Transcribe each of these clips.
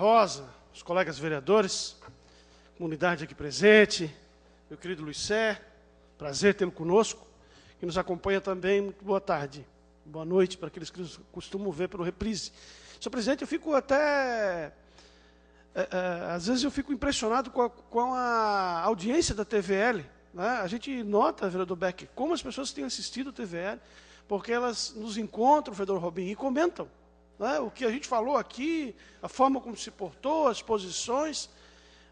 Rosa, os colegas vereadores, comunidade aqui presente, meu querido Luiz Sé, prazer tê-lo conosco, que nos acompanha também, muito boa tarde, boa noite para aqueles que nos costumam ver pelo reprise. Senhor presidente, eu fico até é, é, às vezes eu fico impressionado com a, com a audiência da TVL. Né? A gente nota, vereador Beck, como as pessoas têm assistido a TVL, porque elas nos encontram, vereador Robin, e comentam né, o que a gente falou aqui, a forma como se portou, as posições,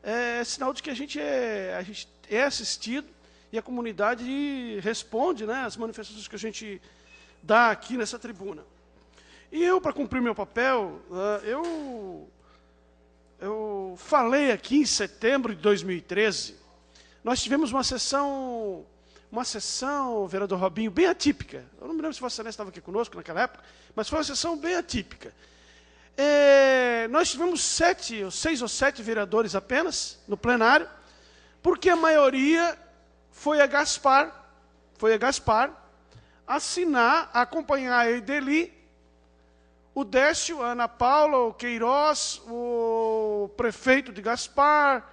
é, é, sinal de que a gente é, a gente é assistido e a comunidade responde né, às manifestações que a gente dá aqui nessa tribuna. E eu, para cumprir meu papel, né, eu, eu falei aqui em setembro de 2013, nós tivemos uma sessão uma sessão, vereador Robinho, bem atípica. Eu não me lembro se Vossa Excelência estava aqui conosco naquela época, mas foi uma sessão bem atípica. É, nós tivemos sete, ou seis ou sete vereadores apenas no plenário, porque a maioria foi a Gaspar, foi a Gaspar, assinar, acompanhar a Edeli, o Décio, a Ana Paula, o Queiroz, o prefeito de Gaspar,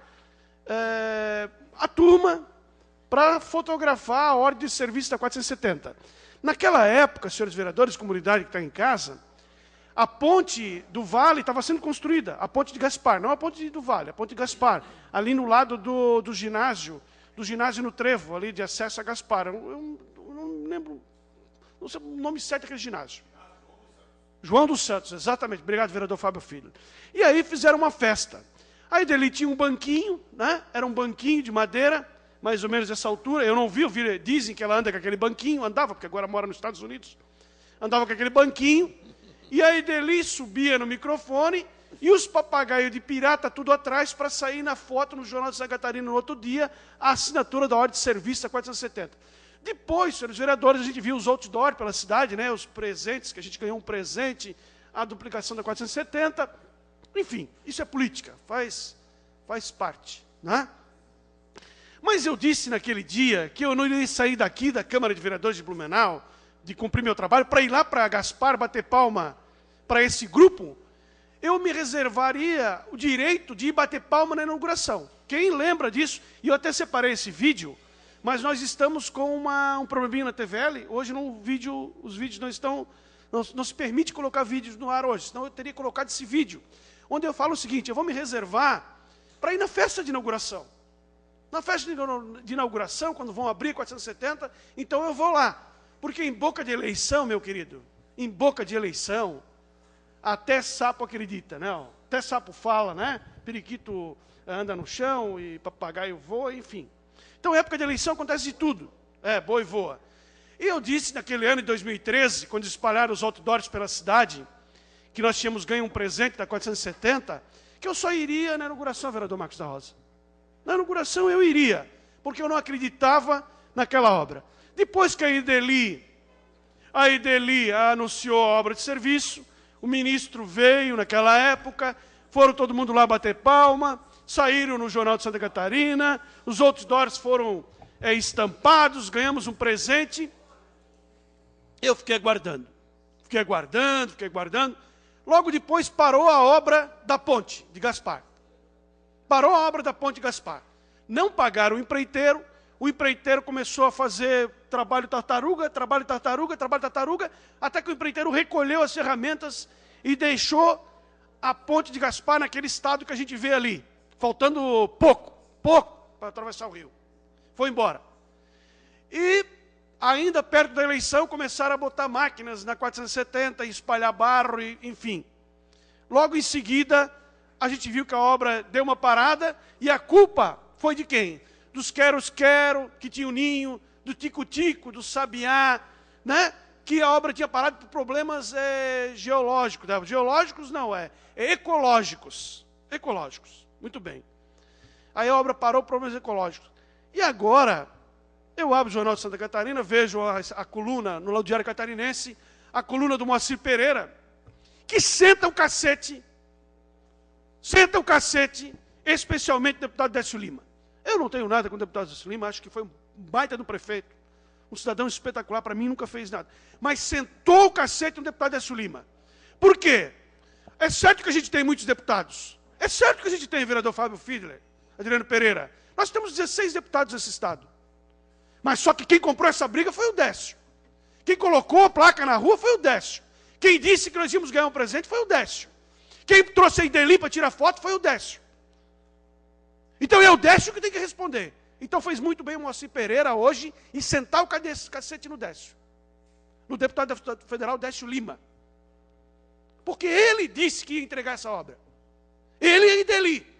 é, a turma para fotografar a ordem de serviço da 470. Naquela época, senhores vereadores, comunidade que está em casa, a ponte do Vale estava sendo construída, a ponte de Gaspar, não a ponte do Vale, a ponte de Gaspar, ali no lado do, do ginásio, do ginásio no Trevo, ali de acesso a Gaspar. Eu, eu, eu não lembro, não sei o nome certo daquele ginásio. João dos Santos, exatamente. Obrigado, vereador Fábio Filho. E aí fizeram uma festa. Aí dele tinha um banquinho, né? Era um banquinho de madeira, mais ou menos essa altura. Eu não vi, eu vi, dizem que ela anda com aquele banquinho, andava, porque agora mora nos Estados Unidos. Andava com aquele banquinho. E a Ideli subia no microfone e os papagaios de pirata tudo atrás para sair na foto no Jornal de Santa Catarina no outro dia, a assinatura da ordem de serviço da 470. Depois, senhores vereadores, a gente viu os outdoor pela cidade, né, os presentes, que a gente ganhou um presente, a duplicação da 470. Enfim, isso é política, faz, faz parte. Né? Mas eu disse naquele dia que eu não iria sair daqui da Câmara de Vereadores de Blumenau, de cumprir meu trabalho, para ir lá para Gaspar bater palma para esse grupo. Eu me reservaria o direito de ir bater palma na inauguração. Quem lembra disso? E eu até separei esse vídeo, mas nós estamos com uma, um probleminha na TVL. Hoje não, vídeo, os vídeos não estão. Não, não se permite colocar vídeos no ar hoje, senão eu teria colocado esse vídeo. Onde eu falo o seguinte: eu vou me reservar para ir na festa de inauguração. Na festa de inauguração, quando vão abrir 470, então eu vou lá. Porque em boca de eleição, meu querido, em boca de eleição, até sapo acredita, né? Até sapo fala, né? Periquito anda no chão e papagaio voa, enfim. Então, época de eleição acontece de tudo. É, boi voa. E eu disse naquele ano de 2013, quando espalharam os outdoors pela cidade, que nós tínhamos ganho um presente da 470, que eu só iria na inauguração, vereador Marcos da Rosa. Na no coração eu iria, porque eu não acreditava naquela obra. Depois que a Ideli, a Ideli anunciou a obra de serviço, o ministro veio naquela época, foram todo mundo lá bater palma, saíram no Jornal de Santa Catarina, os outros dólares foram é, estampados, ganhamos um presente. Eu fiquei aguardando, fiquei aguardando, fiquei aguardando. Logo depois parou a obra da ponte de Gaspar. Parou a obra da Ponte Gaspar. Não pagaram o empreiteiro, o empreiteiro começou a fazer trabalho tartaruga, trabalho tartaruga, trabalho tartaruga, até que o empreiteiro recolheu as ferramentas e deixou a ponte de Gaspar naquele estado que a gente vê ali, faltando pouco, pouco para atravessar o rio. Foi embora. E ainda perto da eleição começaram a botar máquinas na 470 e espalhar barro, e, enfim. Logo em seguida, a gente viu que a obra deu uma parada e a culpa foi de quem? Dos queros-quero, que tinha o ninho, do tico-tico, do sabiá, né? que a obra tinha parado por problemas é, geológicos. Né? Geológicos não, é, é ecológicos. Ecológicos, muito bem. Aí a obra parou por problemas ecológicos. E agora, eu abro o Jornal de Santa Catarina, vejo a, a coluna no Diário Catarinense, a coluna do Moacir Pereira, que senta o um cacete Senta o cacete, especialmente o deputado Décio Lima. Eu não tenho nada com o deputado Décio Lima, acho que foi um baita do prefeito, um cidadão espetacular, para mim nunca fez nada. Mas sentou o cacete no deputado Décio Lima. Por quê? É certo que a gente tem muitos deputados. É certo que a gente tem o vereador Fábio Fiedler, Adriano Pereira. Nós temos 16 deputados nesse estado. Mas só que quem comprou essa briga foi o Décio. Quem colocou a placa na rua foi o Décio. Quem disse que nós íamos ganhar um presente foi o Décio. Quem trouxe a Ideli para tirar foto foi o Décio. Então é o Décio que tem que responder. Então fez muito bem o Moacir Pereira hoje e sentar o cacete no Décio. No deputado federal Décio Lima. Porque ele disse que ia entregar essa obra. Ele e a Ideli.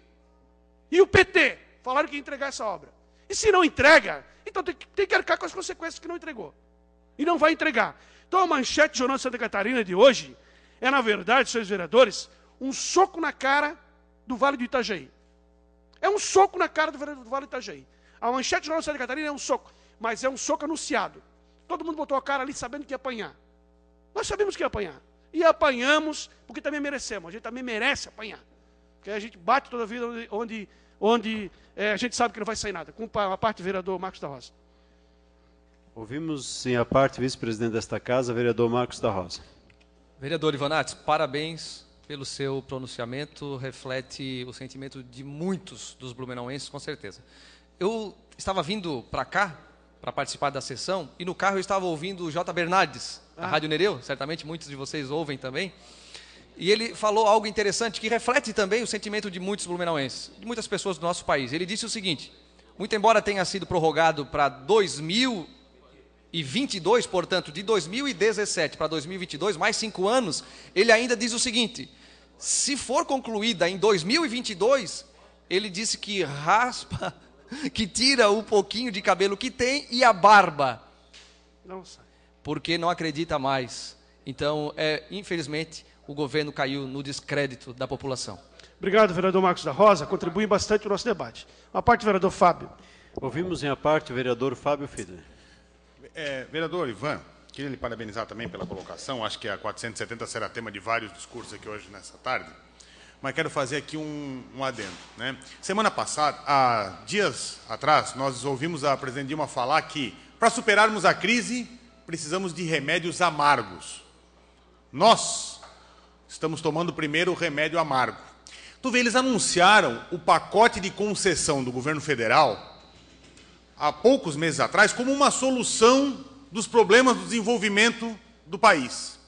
E o PT falaram que ia entregar essa obra. E se não entrega, então tem que, tem que arcar com as consequências que não entregou. E não vai entregar. Então a manchete do Jornal de Santa Catarina de hoje é, na verdade, senhores vereadores, um soco na cara do Vale do Itajaí. É um soco na cara do Vale do Itajaí. A manchete do Jornal de Santa Catarina é um soco, mas é um soco anunciado. Todo mundo botou a cara ali sabendo que ia apanhar. Nós sabemos que ia apanhar. E apanhamos porque também merecemos. A gente também merece apanhar. Porque a gente bate toda a vida onde, onde, onde é, a gente sabe que não vai sair nada. Com a parte do vereador Marcos da Rosa. Ouvimos sim a parte vice-presidente desta casa, vereador Marcos da Rosa. Vereador Ivanates, parabéns pelo seu pronunciamento, reflete o sentimento de muitos dos blumenauenses, com certeza. Eu estava vindo para cá, para participar da sessão, e no carro eu estava ouvindo o J. Bernardes, ah. da Rádio Nereu, certamente muitos de vocês ouvem também, e ele falou algo interessante que reflete também o sentimento de muitos blumenauenses, de muitas pessoas do nosso país. Ele disse o seguinte, muito embora tenha sido prorrogado para 2022, portanto, de 2017 para 2022, mais cinco anos, ele ainda diz o seguinte: se for concluída em 2022, ele disse que raspa, que tira o pouquinho de cabelo que tem e a barba. sai. Porque não acredita mais. Então, é, infelizmente, o governo caiu no descrédito da população. Obrigado, vereador Marcos da Rosa. Contribui bastante o nosso debate. Uma parte, vereador Fábio. Ouvimos em a parte, vereador Fábio Fiedler. É, vereador Ivan, Queria lhe parabenizar também pela colocação. Acho que a 470 será tema de vários discursos aqui hoje nessa tarde. Mas quero fazer aqui um, um adendo. Né? Semana passada, há dias atrás, nós ouvimos a presidente Dilma falar que para superarmos a crise, precisamos de remédios amargos. Nós estamos tomando primeiro o remédio amargo. Tu vê, eles anunciaram o pacote de concessão do governo federal há poucos meses atrás como uma solução dos problemas do desenvolvimento do país.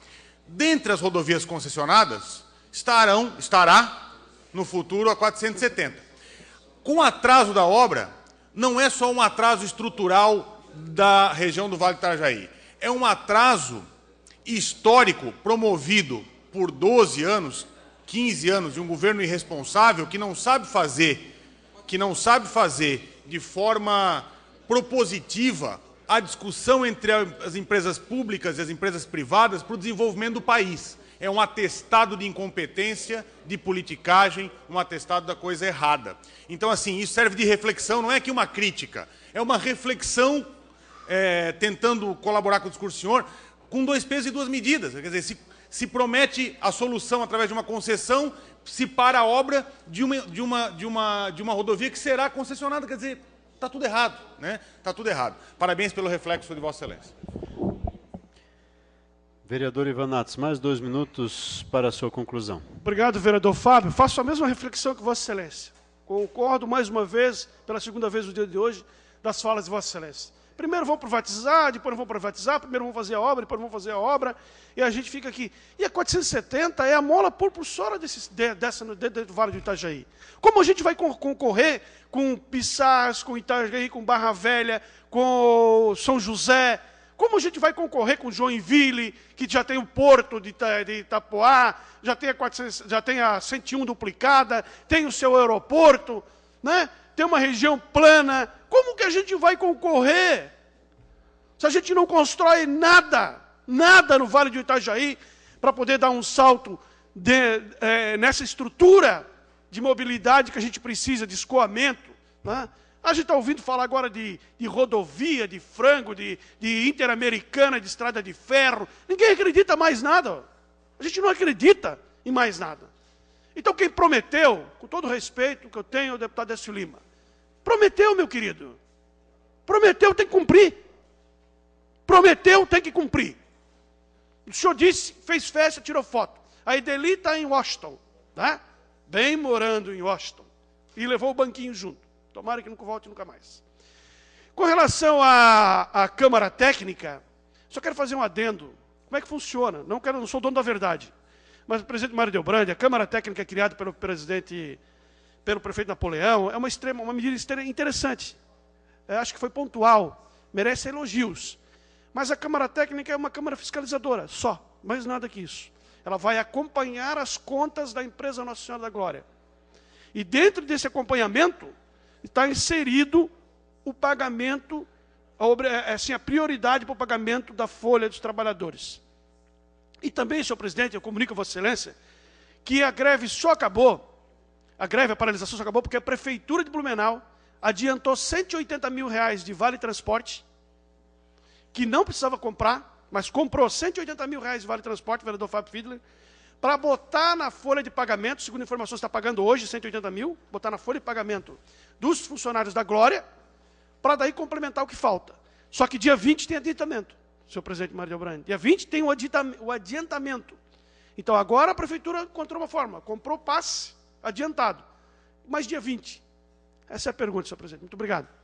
Dentre as rodovias concessionadas, estarão, estará no futuro a 470. Com o atraso da obra, não é só um atraso estrutural da região do Vale do Itajaí, é um atraso histórico promovido por 12 anos, 15 anos de um governo irresponsável que não sabe fazer, que não sabe fazer de forma propositiva a discussão entre as empresas públicas e as empresas privadas para o desenvolvimento do país. É um atestado de incompetência, de politicagem, um atestado da coisa errada. Então, assim, isso serve de reflexão, não é que uma crítica, é uma reflexão é, tentando colaborar com o discurso do senhor, com dois pesos e duas medidas. Quer dizer, se, se promete a solução através de uma concessão, se para a obra de uma, de uma, de uma, de uma rodovia que será concessionada. Quer dizer, Está tudo errado, né? Está tudo errado. Parabéns pelo reflexo de Vossa Excelência. Vereador Ivan Natos, mais dois minutos para a sua conclusão. Obrigado, vereador Fábio. Faço a mesma reflexão que Vossa Excelência. Concordo mais uma vez, pela segunda vez no dia de hoje, das falas de Vossa Excelência. Primeiro vão privatizar, depois vão privatizar, primeiro vão fazer a obra, depois vão fazer a obra, e a gente fica aqui. E a 470 é a mola propulsora desse, de, dessa, de, de, do Vale do Itajaí. Como a gente vai concorrer com Pissas, com Itajaí, com Barra Velha, com São José, como a gente vai concorrer com Joinville, que já tem o porto de, Itapoá, já tem, a 400, já tem a 101 duplicada, tem o seu aeroporto? né? tem uma região plana. Como que a gente vai concorrer? Se a gente não constrói nada, nada no Vale do Itajaí, para poder dar um salto de, é, nessa estrutura de mobilidade que a gente precisa, de escoamento. Né? A gente está ouvindo falar agora de, de rodovia, de frango, de, de interamericana, de estrada de ferro. Ninguém acredita mais nada. A gente não acredita em mais nada. Então, quem prometeu, com todo o respeito que eu tenho ao deputado Décio Lima, prometeu, meu querido. Prometeu, tem que cumprir. Prometeu, tem que cumprir. O senhor disse, fez festa, tirou foto. A Edeli está em Washington, tá? bem morando em Washington. E levou o banquinho junto. Tomara que não volte nunca mais. Com relação à, à Câmara Técnica, só quero fazer um adendo. Como é que funciona? Não, quero, não sou dono da verdade. Mas o presidente Mário Delbrande, a Câmara Técnica criada pelo presidente, pelo prefeito Napoleão, é uma, extrema, uma medida interessante. É, acho que foi pontual, merece elogios. Mas a Câmara Técnica é uma Câmara fiscalizadora, só, mais nada que isso. Ela vai acompanhar as contas da empresa Nossa Senhora da Glória. E dentro desse acompanhamento está inserido o pagamento, é, assim, a prioridade para o pagamento da folha dos trabalhadores. E também, senhor presidente, eu comunico a Vossa Excelência que a greve só acabou, a greve, a paralisação só acabou porque a Prefeitura de Blumenau adiantou 180 mil reais de vale transporte, que não precisava comprar, mas comprou 180 mil reais de vale transporte, vereador Fábio Fiedler, para botar na folha de pagamento, segundo informações, está pagando hoje 180 mil, botar na folha de pagamento dos funcionários da Glória, para daí complementar o que falta. Só que dia 20 tem aditamento senhor presidente Mário de Dia 20 tem o adiantamento. Então agora a prefeitura encontrou uma forma, comprou passe adiantado. Mas dia 20. Essa é a pergunta, senhor presidente. Muito obrigado.